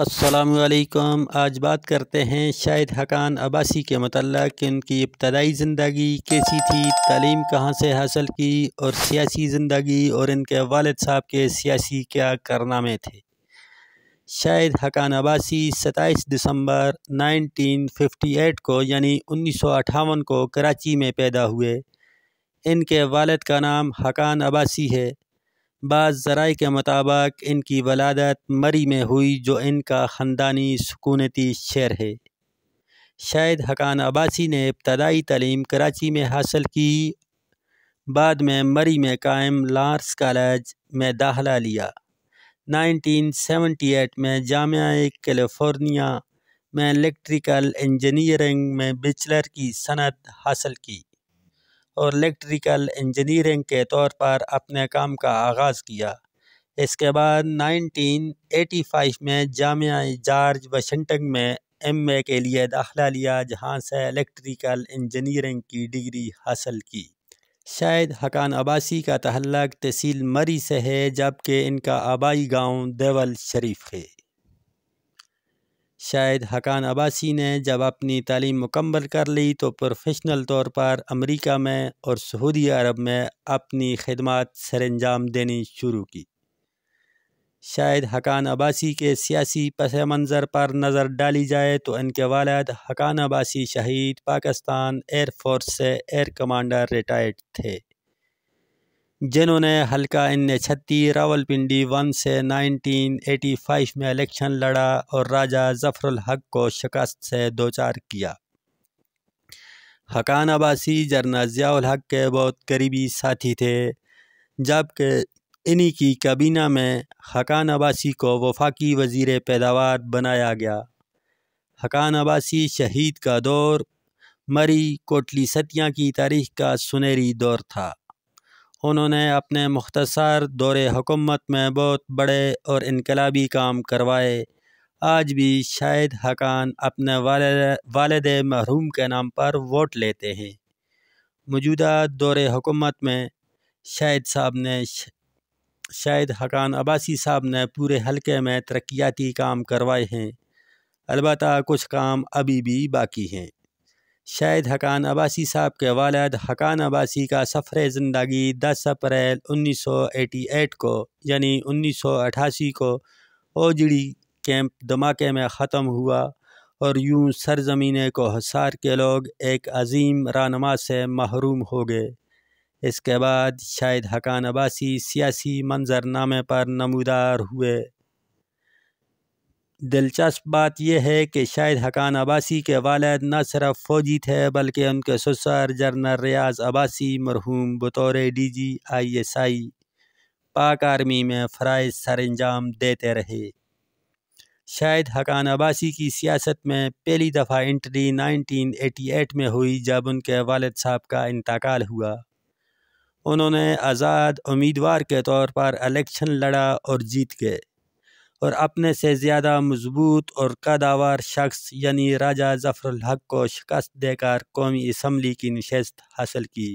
असलकम आज बात करते हैं शाहिद हकान अबासी के मतलब कि उनकी इब्तदाई ज़िंदगी कैसी थी तालीम कहाँ से हासिल की और सियासी ज़िंदगी और इनके वालद साहब के सियासी क्या कारनामे थे शाहिद हकान अबासी सताईस दिसंबर 1958 को यानी उन्नीस को कराची में पैदा हुए इनके वालद का नाम हकान अबासी है बाज़ जराए के मुताबिक इनकी वलादत मरी में हुई जो इनका ख़ानदानी सुकूनती शहर है शायद हकान अब्बासी ने इब्तदाई तलीम कराची में हासिल की बाद में मरी में कायम लार्स कॉलेज में दाखिला लिया 1978 में जाम कैलिफोर्निया में इलेक्ट्रिकल इंजीनियरिंग में बैचलर की सनत हासिल की और इलेक्ट्रिकल इंजीनियरिंग के तौर पर अपने काम का आगाज़ किया इसके बाद 1985 में जामिया जॉर्ज वाशिंगटन में एमए के लिए दाखिला लिया जहां से इलेक्ट्रिकल इंजीनियरिंग की डिग्री हासिल की शायद हकान अबासी का तहलक तहसील मरी से है जबकि इनका आबाई गांव देवल शरीफ है शायद हकान अब्बासी ने जब अपनी तालीम मुकम्मल कर ली तो प्रोफेशनल तौर पर अमेरिका में और सऊदी अरब में अपनी खदमात अंजाम देनी शुरू की शायद हकान अब्बासी के सियासी पस मंज़र पर नज़र डाली जाए तो इनके वालद हकान अब्बासी शहीद पाकिस्तान एयरफोर्स से एयर कमांडर रिटायर्ड थे जिन्होंने हल्का इन छत्ती रावलपिंडी वन से 1985 में इलेक्शन लड़ा और राजा ज़फ़रुल हक को शिकस्त से दो चार किया हकान अबासी जरना ज़ियाउल हक के बहुत करीबी साथी थे जबकि इन्हीं की काबीना में हकान अबासी को वफाकी वजीर पैदावार बनाया गया हकान अबासी शहीद का दौर मरी कोटली सतिया की तारीख का सुनहरी दौर था उन्होंने अपने मुख्तसर दौर हुकूमत में बहुत बड़े और इनकलाबी काम करवाए आज भी शायद हकान अपने वालद वालद महरूम के नाम पर वोट लेते हैं मौजूदा दौर हुकूमत में शाहिद साहब ने शाहिद हकान अब्बासी साहब ने पूरे हलके में तरक्याती काम करवाए हैं अलबत् कुछ काम अभी भी बाकी हैं शायद हकान अब्बासी साहब के वालद हकान अब्बासी का सफ़र ज़िंदगी 10 अप्रैल 1988 को यानी 1988 को ओजड़ी कैंप धमाके में ख़त्म हुआ और यूं सरजमीने को हसार के लोग एक अजीम रानमा से महरूम हो गए इसके बाद शायद हकान अब्बासी सियासी मंजरनामे पर नमदार हुए दिलचस्प बात यह है कि शायद हकान अब्बासी के वालद न सिर्फ फौजी थे बल्कि उनके ससुर जनरल रियाज अब्बासी मरहूम बतौर D G I S I पाक आर्मी में फ़रज़ सर अंजाम देते रहे शायद हकान अब्बासी की सियासत में पहली दफ़ा एंट्री 1988 में हुई जब उनके वालद साहब का इंतकाल हुआ उन्होंने आज़ाद उम्मीदवार के तौर पर इलेक्शन लड़ा और जीत गए और अपने से ज़्यादा मजबूत और कदावार शख्स यानी राजा ज़फ़रुल हक को शिकस्त देकर कौमी इसम्बली की नशस्त हासिल की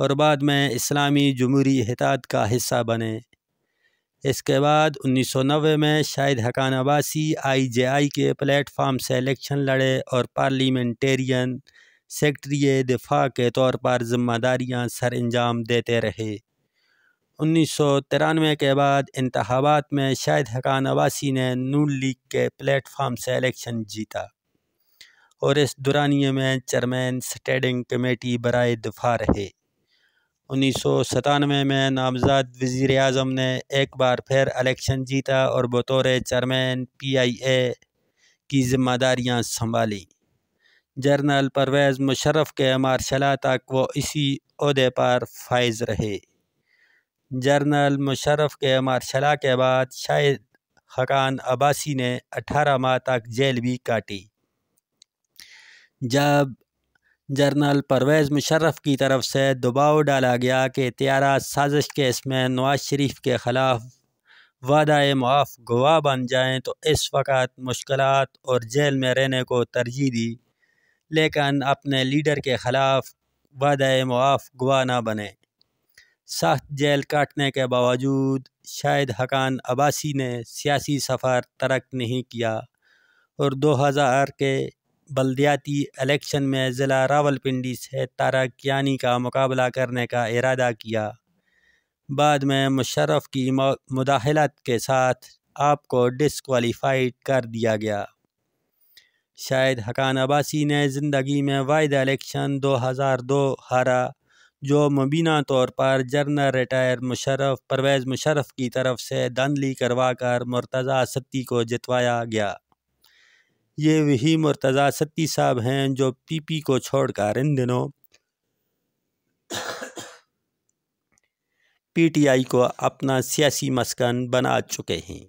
और बाद में इस्लामी जमहूरी हतात का हिस्सा बने इसके बाद उन्नीस सौ नबे में शाहिद हकान अबासी आई जे आई के प्लेटफार्म से इलेक्शन लड़े और पार्लिमेंटेरियन सेक्रटरी दिफा के तौर पर जिम्मेदारियाँ सर अंजाम देते रहे उन्नीस सौ तिरानवे के बाद इंतबात में शाहिद हकान अवासी ने नून लीग के प्लेटफार्म से इलेक्शन जीता और इस दुरानिए में चेयरमैन स्टैंडिंग कमेटी बरए दफा रहे उन्नीस सौ सतानवे में नामजद वज़ी अजम ने एक बार फिर इलेक्शन जीता और बतौर चेयरमैन पी आई ए की जिम्मेदारियाँ संभालीं जनरल परवेज़ मुशर्रफ के मार्शला तक वो इसी अहदे पर फायज रहे जनरल मुशर्रफ के मार्शला के बाद शाहिद खकान अब्बासी ने 18 माह तक जेल भी काटी जब जनरल परवेज़ मुशर्रफ की तरफ से दबाव डाला गया कि त्यारा साजिश केस में नवाज शरीफ के ख़िलाफ़ वादा मुआफ़ गवाह बन जाएं तो इस वक्त मुश्किल और जेल में रहने को तरजीह दी लेकिन अपने लीडर के ख़िलाफ़ वादा मुआफ़ गवाह ना बने सख्त जेल काटने के बावजूद शायद हकान अब्बासी ने सियासी सफ़र तरक नहीं किया और 2000 के बलदियाती इलेक्शन में ज़िला रावलपिंडी से तारक यानी का मुकाबला करने का इरादा किया बाद में मुशर्रफ की मुदाहलत के साथ आपको डिसकॉलीफाइड कर दिया गया शायद हकान अब्बासी ने ज़िंदगी में वायद इलेक्शन 2002 हारा जो मुबीना तौर पर जर्नल रिटायर मुशरफ परवेज़ मुशरफ़ की तरफ से धांधली करवा कर मुर्तज़ा सत्ती को जितवाया गया ये वही मुर्तज़ा सत्ती साहब हैं जो पीपी को छोड़कर इन दिनों पीटीआई को अपना सियासी मस्कन बना चुके हैं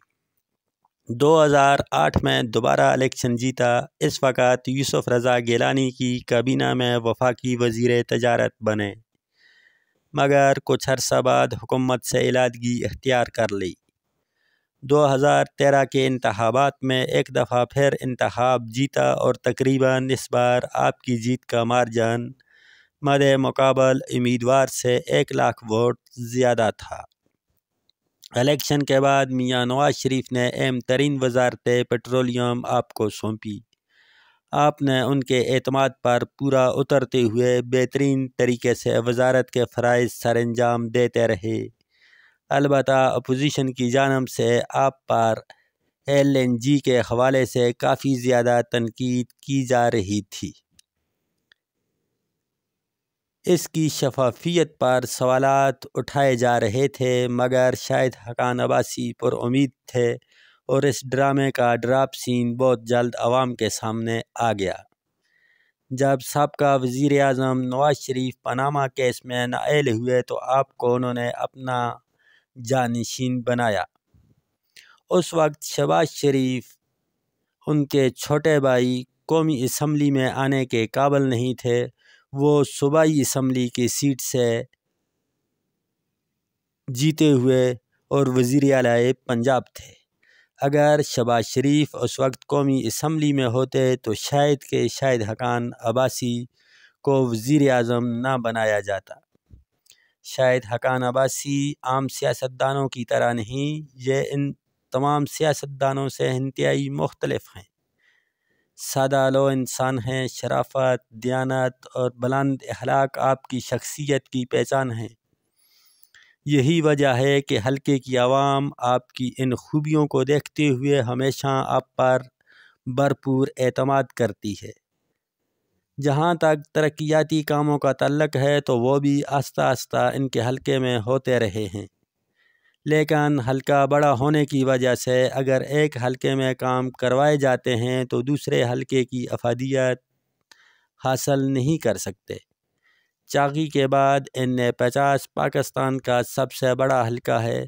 2008 में दोबारा इलेक्शन जीता इस वक्त यूसुफ रज़ा गिलानी की काबीना में वफाकी वजीर तजारत बने मगर कुछ अरसा बाद हुकूमत से इलादगी इख्तियार कर ली 2013 के इंतबात में एक दफ़ा फिर इंतहाब जीता और तकरीबन इस बार आपकी जीत का मार्जन मद मुकाबल उम्मीदवार से एक लाख वोट ज़्यादा था इलेक्शन के बाद मियाँ नवाज शरीफ ने अहम तरीन वजारत पेट्रोलियम आपको सौंपी आपने उनके अतमाद पर पूरा उतरते हुए बेहतरीन तरीके से वजारत के फ़रज़ सर अंजाम देते रहे अलबत् अपोजीशन की जानब से आप पर एल एन जी के हवाले से काफ़ी ज़्यादा तनकीद की जा रही थी इसकी शफाफियत पर सवाल उठाए जा रहे थे मगर शायद हकान अबासी पुरुद थे और इस ड्रामे का ड्राप सीन बहुत जल्द आवाम के सामने आ गया जब सबका वज़ी अजम नवाज शरीफ पनामा केस में नायल हुए तो आपको उन्होंने अपना जानशीन बनाया उस वक्त शबाज शरीफ उनके छोटे भाई कौमी इसम्बली में आने के काबल नहीं थे वो सूबाई इसम्बली की सीट से जीते हुए और वज़ी अल पंजाब थे अगर शबाज शरीफ उस वक्त कौमी इसम्बली में होते तो शायद के शायद हकान अब्बासी को वज़ी अजम ना बनाया जाता शायद हकान अब्बासी आम सियासतदानों की तरह नहीं ये इन तमाम सियासतदानों से इंतहाई मुख्तलफ हैं सादा लो इंसान हैं शराफत दयानत और बुलंद अहलाक आपकी शख्सियत की पहचान है यही वजह है कि हल्के की आवाम आपकी इन खूबियों को देखते हुए हमेशा आप पर भरपूर अतमाद करती है जहाँ तक तरक्याती कामों का तल्लक है तो वो भी आस्ता आस्ता इनके हल्के में होते रहे हैं लेकिन हल्का बड़ा होने की वजह से अगर एक हल्के में काम करवाए जाते हैं तो दूसरे हल्के की अफादियत हासिल नहीं कर सकते चागी के बाद एन पचास पाकिस्तान का सबसे बड़ा हलका है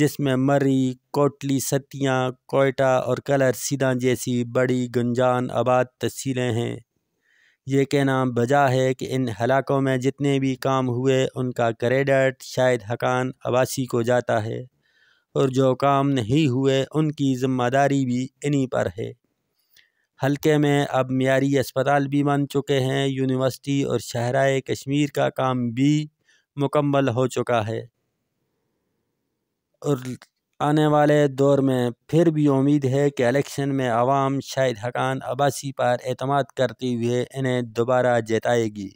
जिसमें मरी कोटली सतियाँ कोयटा और कलर सीधा जैसी बड़ी गुंजान आबाद तहसीलें हैं ये कहना बजा है कि इन हलाकों में जितने भी काम हुए उनका क्रेडिट शायद हकान अबासी को जाता है और जो काम नहीं हुए उनकी ज़िम्मेदारी भी इन्हीं पर है हलके में अब मीरी अस्पताल भी बन चुके हैं यूनिवर्सिटी और शहरा कश्मीर का काम भी मुकम्मल हो चुका है और आने वाले दौर में फिर भी उम्मीद है कि इलेक्शन में आवाम शाहिद हकान अबासी पर अतमाद करते हुए इन्हें दोबारा जताएगी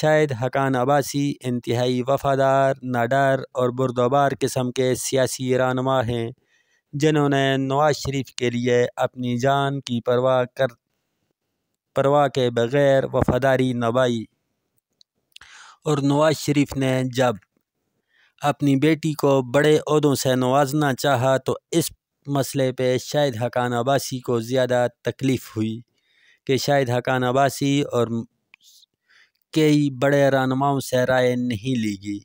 शाहिद हकान अबासी इंतहाई वफादार नाडार और बुरदबार किस्म के सियासी रानुमा हैं जिन्होंने नवाज शरीफ के लिए अपनी जान की परवाह कर परवाह के बगैर वफादारी नभाई और नवाज शरीफ ने जब अपनी बेटी को बड़े अहदों से नवाजना चाहा तो इस मसले पे शायद हकान अब्बासी को ज़्यादा तकलीफ़ हुई कि शायद हकान अब्बासी और कई बड़े रहनुमाओं से राय नहीं ली गई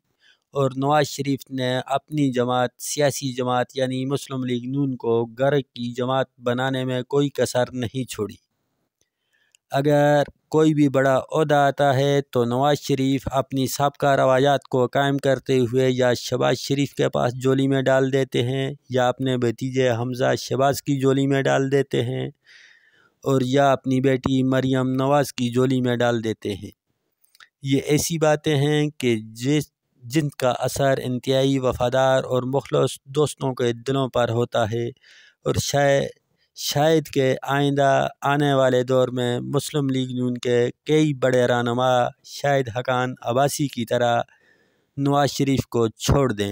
और नवाज़ शरीफ ने अपनी जमात सियासी जमात यानी मुस्लिम लीग नून को गर की जमात बनाने में कोई कसर नहीं छोड़ी अगर कोई भी बड़ा अहदा आता है तो नवाज़ शरीफ अपनी सबका रवायात को कायम करते हुए या शबाज शरीफ के पास जोली में डाल देते हैं या अपने भतीजे हमजा शबाज की जोली में डाल देते हैं और या अपनी बेटी मरियम नवाज़ की जोली में डाल देते हैं ये ऐसी बातें हैं कि जिस जिनका असर इंतहाई वफ़ादार और मुखलस दोस्तों के दिलों पर होता है और शायद शायद के आइंदा आने वाले दौर में मुस्लिम लीग नून के कई बड़े रहनमा शायद हकान अबासी की तरह नवाज शरीफ को छोड़ दें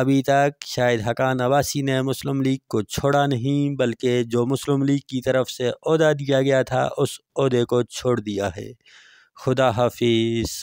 अभी तक शायद हकान अबासी ने मुस्लिम लीग को छोड़ा नहीं बल्कि जो मुस्लिम लीग की तरफ से अहदा दिया गया था उस उसदे को छोड़ दिया है खुदा हाफिज़